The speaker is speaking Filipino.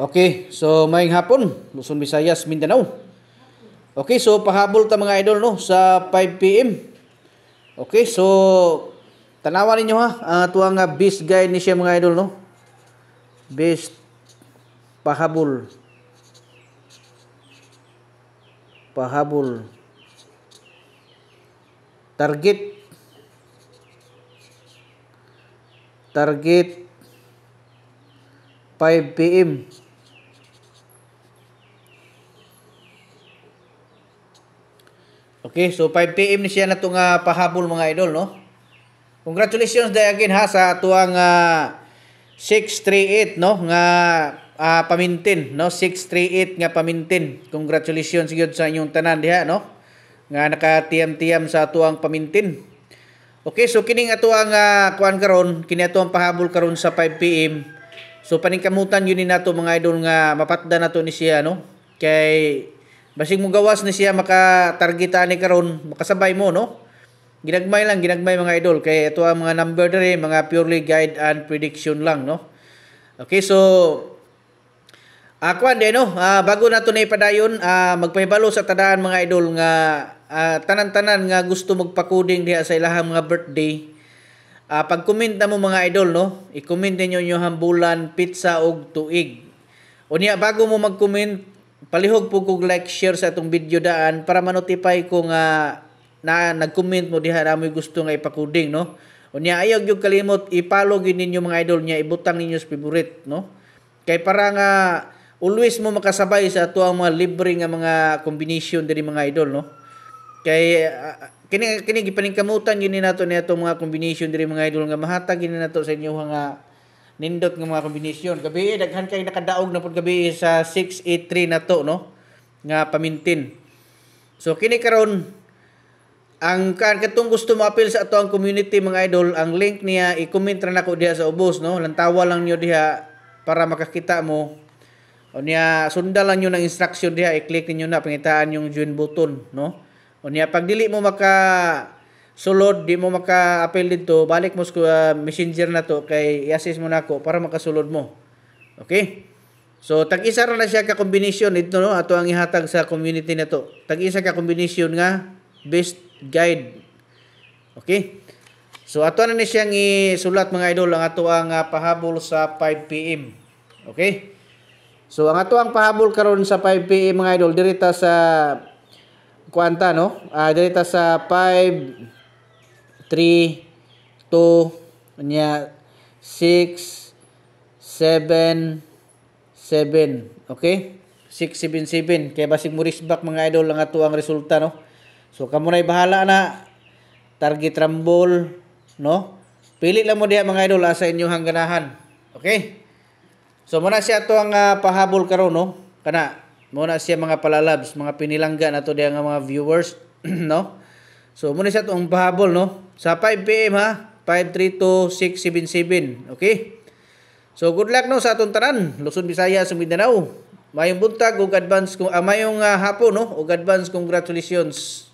Okay, so maying hapon, Luzon, Visayas, Mindanao. Okay, so pahabol ta mga idol no sa 5 PM. Okay, so tanawan ninyo ha, uh, tuwa nga best guy ni siya mga idol no. Best pahabol. Pahabol. Target target 5 p.m. Okay, so 5 PM ni siya na itong uh, pahabol mga idol, no? Congratulations day again ha sa atuang uh, 638, no? Nga uh, pamintin, no? 638 nga pamintin. Congratulations gyud sa inyong tanan diha, no? Nga nakatiam-tiam sa atuang pamintin. Okay, so kining atuang uh, kuan karon, kini atuang pahabol karon sa 5 PM. So paningkamutan yun ni nato mga idol nga mapatda nato ni siya, no? Kay Basig mo gawas ni siya makatargeta ni karon makasabay mo no. Ginagmay lang ginagmay mga idol kay ito ang mga number dire mga purely guide and prediction lang no. Okay so Ako uh, ande no, uh, bago na to na ipadayon, uh, magpahibalo sa tadaan mga idol nga uh, tanan-tanan nga gusto magpakuding diha sa ilahang mga birthday. Uh, pag-comment na mo mga idol no, i-comment niyo yung hambulan, pizza og tuig. Unya bago mo mag-comment, palihog po kong like, share sa itong video daan para manotify ko nga na nag-comment mo diha na mo gusto nga ipakuding, no? Unya ayog yung kalimot, ipalo gid ninyo mga idol niya, ibutang ninyo sa favorite, no? Kay para nga always mo makasabay sa ato ang mga libre nga mga combination diri mga idol, no? Kay uh, kini kini gipaningkamutan yun ni nato ni mga combination diri mga idol nga mahatag yun nato sa inyo nga nindot nga mga kombinasyon. Gabi, daghan kay nakadaog na pud gabi sa 683 na to, no? Nga pamintin. So, kini karon ang kan katong gusto mo appeal sa ato ang community mga idol ang link niya i-comment na ko diha sa ubos no lantawa lang niyo diha para makakita mo o niya sunda lang niyo ng instruction diha i-click niyo na pangitaan yung join button no o niya pag dili mo maka So Lord, di mo maka-appeal dito, balik mo sa uh, messenger na to kay i-assist mo na ako para makasulod mo. Okay? So tag-isa ra na siya ka combination ito no ato ang ihatag sa community na to. Tag-isa ka combination nga best guide. Okay? So ato na ni siya siyang sulat mga idol ang ato ang uh, pahabol sa 5 PM. Okay? So ang ato ang pahabol karon sa 5 PM mga idol direta sa kwanta no? Uh, ah, direta sa 5 3, 2, niya, 6, 7, 7. Okay? 677. Kaya basig mo back mga idol lang ato ang resulta no. So kamo na bahala na target rambol no. Pili lang mo diha mga idol asa ah, inyo hang Okay? So muna siya ato ang uh, pahabol karon no. Kana muna siya mga palalabs, mga pinilangga nato diha nga mga viewers no. So muna sa itong pahabol no. Sa 5 PM ha. 532-677. Okay? So good luck no sa atong tanan. Luzon, Bisaya, Mindanao. Mayong buntag ug advance kung ah, mayong uh, ah, hapo no ug advance congratulations.